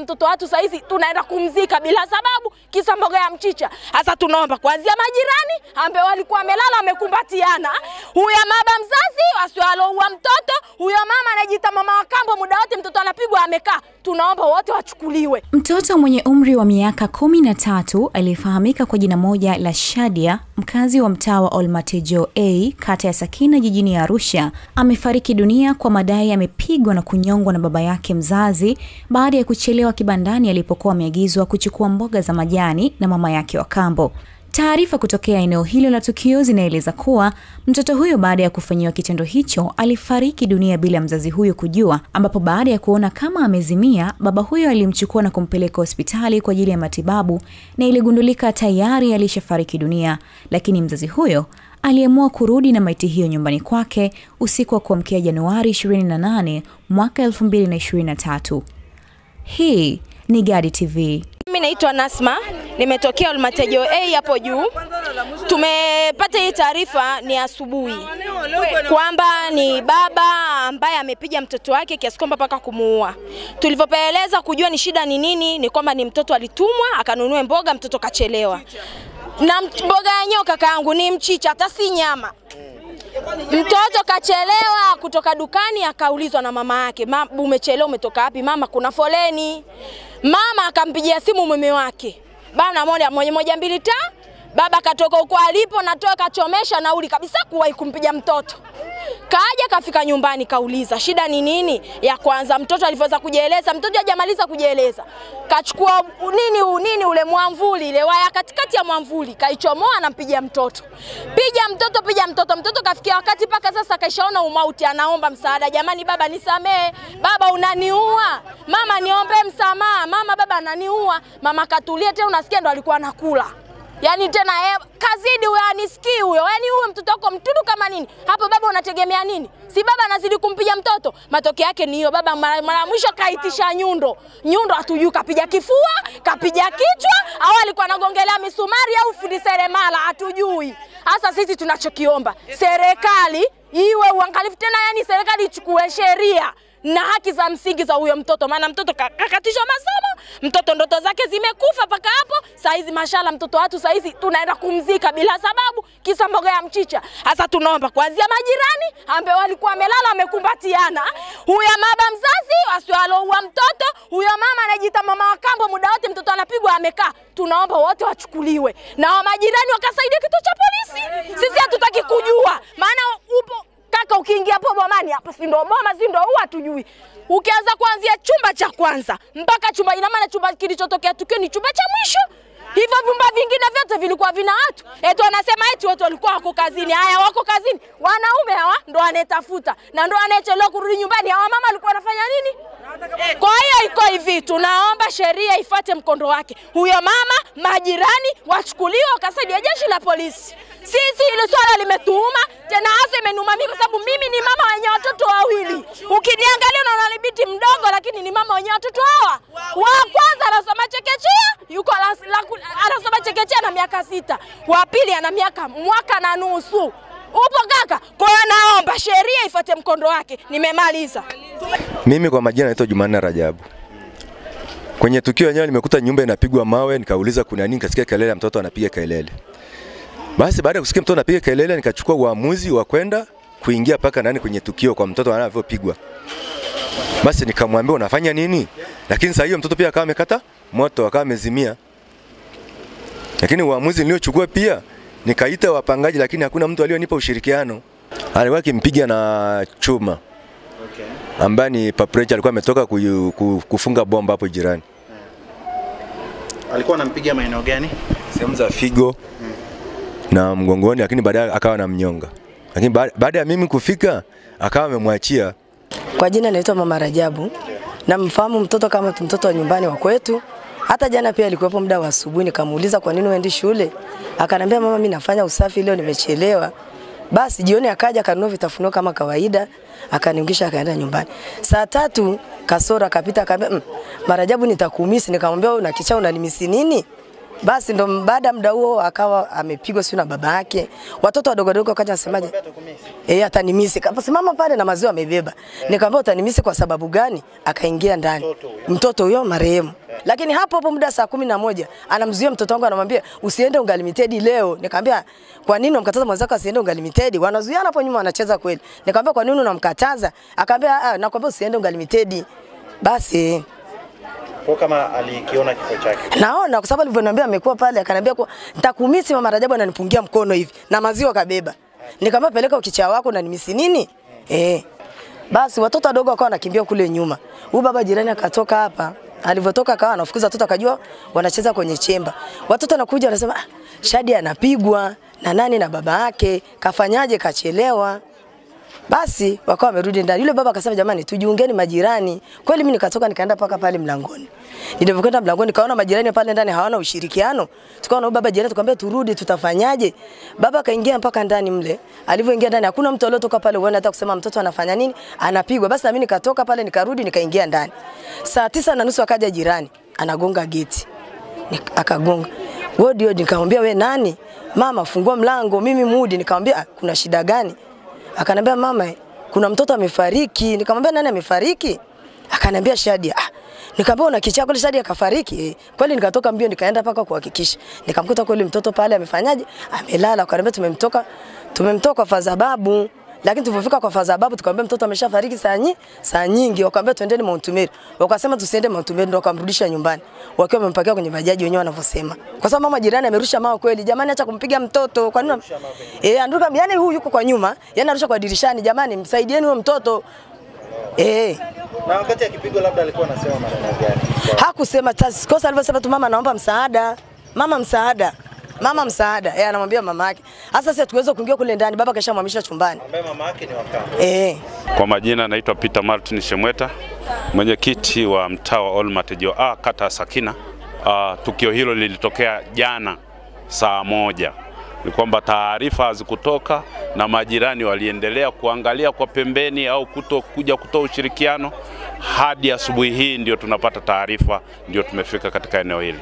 mtoto watu sasa hizi tunaenda kumzika bila sababu, kisa mboga ya mchicha. Sasa tunaomba kuanzia majirani ambao walikuwa wamelala wamekumbatiana, huyo mama mzazi asiwaloua mtoto, huyo mama anajiita mama wa kambo, muda wote mtoto anapigwa amekaa. Tunaomba wote wachukuliwe. Mtoto mwenye umri wa miaka kumi na tatu aliyefahamika kwa jina moja la Shadia mkazi wa mtaa wa Olmatejo A kata ya Sakina jijini Arusha amefariki dunia kwa madai amepigwa na kunyongwa na baba yake mzazi baada ya kuchelewa kibandani alipokuwa ameagizwa kuchukua mboga za majani na mama yake wa kambo. Taarifa kutokea eneo hilo la tukio zinaeleza kuwa mtoto huyo baada ya kufanyiwa kitendo hicho alifariki dunia bila mzazi huyo kujua, ambapo baada ya kuona kama amezimia, baba huyo alimchukua na kumpeleka hospitali kwa ajili ya matibabu na iligundulika tayari alishafariki dunia, lakini mzazi huyo aliamua kurudi na maiti hiyo nyumbani kwake usiku wa kuamkia Januari 28 mwaka 2023. Hii ni Gadi TV. Mimi naitwa Nasma nimetokea Olmatejo A hapo juu. Tumepata hii taarifa ni asubuhi kwamba ni baba ambaye amepiga mtoto wake kiasi kwamba mpaka kumuua. Tulivyopeleleza kujua ni shida ni nini, ni kwamba ni mtoto alitumwa akanunue mboga, mtoto kachelewa na mboga yenyewe kaka yangu ni mchicha, hata si nyama. Mtoto kachelewa kutoka dukani, akaulizwa na mama yake, mama, umechelewa umetoka wapi? Mama, kuna foleni. Mama akampigia simu mume wake bana moja moja moja mbili ta baba katoka huko alipo, natoa kachomesha nauli kabisa kuwahi kumpiga mtoto. Kaja kafika nyumbani kauliza shida ni nini. Ya kwanza mtoto alivyoweza kujieleza, mtoto hajamaliza kujieleza, kachukua nini nini ule mwamvuli, ile waya katikati ya mwamvuli kaichomoa, anampiga mtoto, piga mtoto, piga mtoto. Mtoto kafikia wakati mpaka sasa kaishaona umauti, anaomba msaada, jamani, baba nisamee, baba unaniua, mama niombe msamaha, mama, baba ananiua. Mama katulia tena, unasikia ndo alikuwa anakula Yaani tena eh, kazidi huyo anisikii huyo. Yaani huyo mtoto wako mtundu kama nini? Hapo baba unategemea nini? Si baba anazidi kumpiga mtoto? Matokeo yake ni hiyo, baba mara mwisho kaitisha nyundo. Nyundo hatujui kapiga kifua, kapiga kichwa, au alikuwa anagongelea misumari au fundi seremala, hatujui. Hasa sisi tunachokiomba serikali iwe uangalifu tena, yani serikali ichukue sheria na haki za msingi za huyo mtoto, maana mtoto kakatishwa masomo, mtoto ndoto zake zimekufa mpaka hapo. hizi. mashala mtoto watu hizi tunaenda kumzika bila sababu, kisa mboga ya mchicha. Sasa tunaomba kuanzia majirani ambao walikuwa wamelala wamekumbatiana, huyo baba mzazi asiwaloua mtoto, huyo mama anajiita mama wa kambo, muda wote mtoto anapigwa amekaa. Tunaomba wote wachukuliwe na wa majirani wakasaidia kituo cha polisi. Sisi hatutaki kujua, maana upo kaka, ukiingia hapo bomani hapa, si ndo boma, si ndo huwa tujui, ukianza kuanzia chumba cha kwanza mpaka chumba, ina maana chumba kilichotokea tukio ni chumba cha mwisho. Hivyo vyumba vingine vyote vilikuwa vina watu, eti wanasema eti watu walikuwa wako kazini. Haya, wako kazini, wanaume hawa ndo anetafuta na ndo wanayechelewa kurudi nyumbani. Hawa mama walikuwa wanafanya nini? Kwa hiyo iko hivi, tunaomba sheria ifuate mkondo wake. Huyo mama, majirani wachukuliwe, wakasaidia jeshi la polisi. Sisi hili swala limetuuma, jenaaza imenuma mimi, kwa sababu mimi ni mama wenye watoto wawili. Ukiniangalia unaona ni binti mdogo, lakini ni mama wenye watoto hawa. Wa kwanza anasoma chekechea, yuko anasoma chekechea na miaka sita, wa pili ana miaka mwaka na nusu. Upo kaka? Kwa hiyo naomba sheria ifuate mkondo wake. Nimemaliza. Mimi kwa majina naitwa Jumanne Rajabu. Kwenye tukio lenyewe nimekuta nyumba inapigwa mawe, nikauliza kuna nini, kasikia kelele, mtoto anapiga kelele. Basi baada ya kusikia mtoto anapiga kelele, nikachukua uamuzi wa kwenda kuingia paka nani kwenye tukio kwa mtoto anavyopigwa. Basi nikamwambia unafanya nini? Lakini saa hiyo mtoto pia akawa amekata moto, akawa amezimia. Lakini uamuzi niliochukua pia nikaita wapangaji, lakini hakuna mtu alionipa ushirikiano. Alikuwa akimpiga na chuma ambaye ni papreja, alikuwa ametoka kufunga bomba hapo jirani. Alikuwa anampiga maeneo gani? Sehemu za figo, na mgongoni, lakini baadaye akawa na mnyonga, lakini baada ya mimi kufika akawa amemwachia. Kwa jina naitwa Mama Rajabu, namfahamu mtoto kama mtoto wa nyumbani wa kwetu. Hata jana pia alikuwepo muda wa asubuhi, nikamuuliza kwa nini uendi shule, akanambia mama, mimi nafanya usafi leo, nimechelewa. Basi jioni akaja akanunua vitafunio kama kawaida, akaniungisha akaenda nyumbani. Saa tatu kasoro akapita, akaambia mmm, Marajabu, nitakuhumisi. Nikamwambia wewe una kichaa unanimisi nini? Basi ndo baada muda huo akawa amepigwa sio na baba yake. Watoto wadogo wadogo wakaja wasemaje? Eh, atanimisi. simama pale na maziwa amebeba. Yeah. Nikamwambia utanimisi kwa sababu gani? Akaingia ndani. Mtoto huyo marehemu. Eh. Lakini hapo hapo muda saa kumi na moja anamzuia mtoto wangu anamwambia usiende ungalimitedi leo. Nikamwambia kwa nini unamkataza mwenzako asiende ungalimitedi? Wanazuiana hapo nyuma wanacheza kweli. Nikamwambia kwa nini unamkataza? Akamwambia ah, ah nakwambia usiende ungalimitedi. Basi kwa kama alikiona kifo chake. Naona kwa sababu alivyoniambia amekuwa pale, akaniambia kwa nitakumisi mama Rajabu ananipungia mkono hivi na maziwa kabeba. Nikamwambia peleka ukichaa wako na nimisi nini? Eh. E. Basi watoto wadogo wakawa wanakimbia kule nyuma. Huyu baba jirani akatoka hapa, alivyotoka akawa anafukuza watoto, akajua wanacheza kwenye chemba. Watoto wanakuja wanasema, ah, Shadi anapigwa na nani na baba yake, kafanyaje, kachelewa. Basi wakawa wamerudi ndani. Yule baba akasema jamani, tujiungeni majirani. Kweli mimi nikatoka nikaenda paka pale mlangoni. Nilipokwenda mlangoni kaona majirani pale ndani hawana ushirikiano. Tukaona huyo baba jirani tukamwambia turudi tutafanyaje? Baba akaingia mpaka ndani mle. Alivyoingia ndani hakuna mtu aliyotoka pale uone hata kusema mtoto anafanya nini, anapigwa. Basi na mimi nikatoka pale nikarudi nikaingia ndani. Saa tisa na nusu akaja jirani anagonga geti. Akagonga. Wodi wodi nikamwambia we nani? Mama fungua mlango mimi mudi nikamwambia ah, kuna shida gani? Akaniambia mama, kuna mtoto amefariki. Nikamwambia nani amefariki? Akaniambia Shadia. Ah, nikamwambia una kichaa kweli Shadia kafariki? Eh, kweli nikatoka mbio nikaenda paka kuhakikisha. Nikamkuta kweli mtoto pale amefanyaje? Amelala. Akaniambia tumemtoka tumemtoka kwa sababu lakini tulipofika kwa faza babu tukamwambia mtoto ameshafariki saa nyingi, saa nyingi wakamwambia twendeni Mount Meru. Wakasema tusiende Mount Meru ndio wakamrudisha nyumbani. Wakiwa wamempakia kwenye bajaji wenyewe wanavyosema. Kwa sababu mama jirani amerusha mawe kweli. Jamani acha kumpiga mtoto. Kwa nini? Eh, anduka yani huyu yuko kwa nyuma, yani anarusha kwa dirishani. Jamani msaidieni huyo mtoto. Eh. Na wakati akipigwa labda alikuwa anasema maneno gani? Hakusema kosa alivyosema tu mama naomba msaada. Mama msaada mama msaada, yeye eh, anamwambia mama yake. Sasa sisi tuweze kuingia kule ndani, baba kashamhamisha chumbani. Ambaye mama yake ni wakati. Eh. Kwa majina naitwa Peter Martin Shemweta, mwenyekiti wa mtaa wa Olmatejio A ah, kata ya Sakina. Uh, tukio hilo lilitokea jana saa moja. Ni kwamba taarifa hazikutoka na majirani waliendelea kuangalia kwa pembeni au kuto kuja kutoa ushirikiano hadi asubuhi hii, ndio tunapata taarifa, ndio tumefika katika eneo hili.